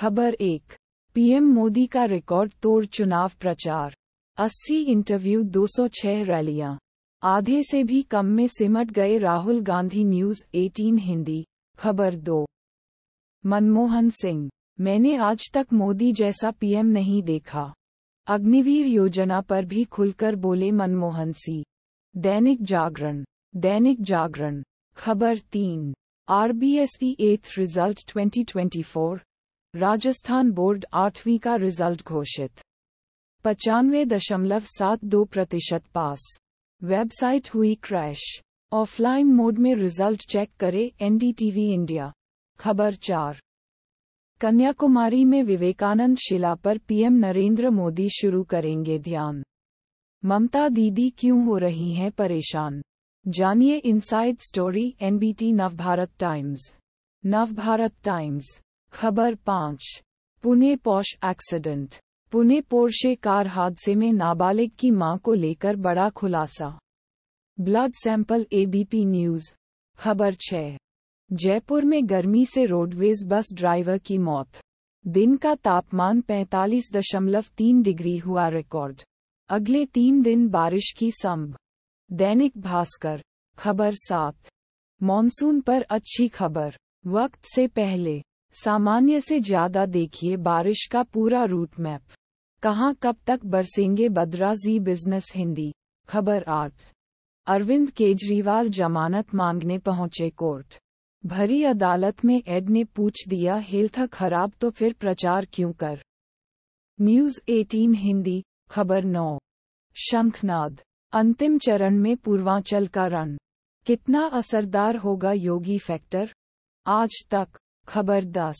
खबर एक पीएम मोदी का रिकॉर्ड तोड़ चुनाव प्रचार 80 इंटरव्यू 206 रैलियां आधे से भी कम में सिमट गए राहुल गांधी न्यूज 18 हिंदी खबर दो मनमोहन सिंह मैंने आज तक मोदी जैसा पीएम नहीं देखा अग्निवीर योजना पर भी खुलकर बोले मनमोहन सिंह दैनिक जागरण दैनिक जागरण खबर तीन आरबीएसई एथ रिजल्ट 2024 राजस्थान बोर्ड आठवीं का रिजल्ट घोषित पचानवे दशमलव सात दो प्रतिशत पास वेबसाइट हुई क्रैश ऑफलाइन मोड में रिजल्ट चेक करे एनडीटीवी इंडिया खबर चार कन्याकुमारी में विवेकानंद शिला पर पीएम नरेंद्र मोदी शुरू करेंगे ध्यान ममता दीदी क्यों हो रही हैं परेशान जानिए inside story NBT Navbharat Times Navbharat Times खबर पाँच Pune Porsche accident Pune Porsche car हादसे में नाबालिग की मां को लेकर बड़ा खुलासा ब्लड सैंपल एबीपी न्यूज खबर छः जयपुर में गर्मी से रोडवेज बस ड्राइवर की मौत दिन का तापमान 45.3 डिग्री हुआ रिकॉर्ड अगले तीन दिन बारिश की संभ दैनिक भास्कर खबर सात मॉनसून पर अच्छी खबर वक्त से पहले सामान्य से ज्यादा देखिए बारिश का पूरा रूट मैप कहाँ कब तक बरसेंगे बद्रा जी बिजनेस हिंदी खबर आठ अरविंद केजरीवाल जमानत मांगने पहुंचे कोर्ट भरी अदालत में एड ने पूछ दिया हेल्थ खराब तो फिर प्रचार क्यों कर न्यूज 18 हिंदी खबर नौ शंखनाद अंतिम चरण में पूर्वांचल का रन कितना असरदार होगा योगी फैक्टर आज तक 10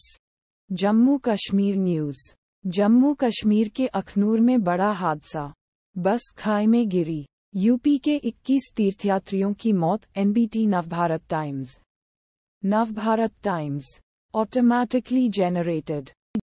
जम्मू कश्मीर न्यूज जम्मू कश्मीर के अखनूर में बड़ा हादसा बस खाई में गिरी यूपी के 21 तीर्थयात्रियों की मौत NBT Navbharat Times Navbharat Times automatically generated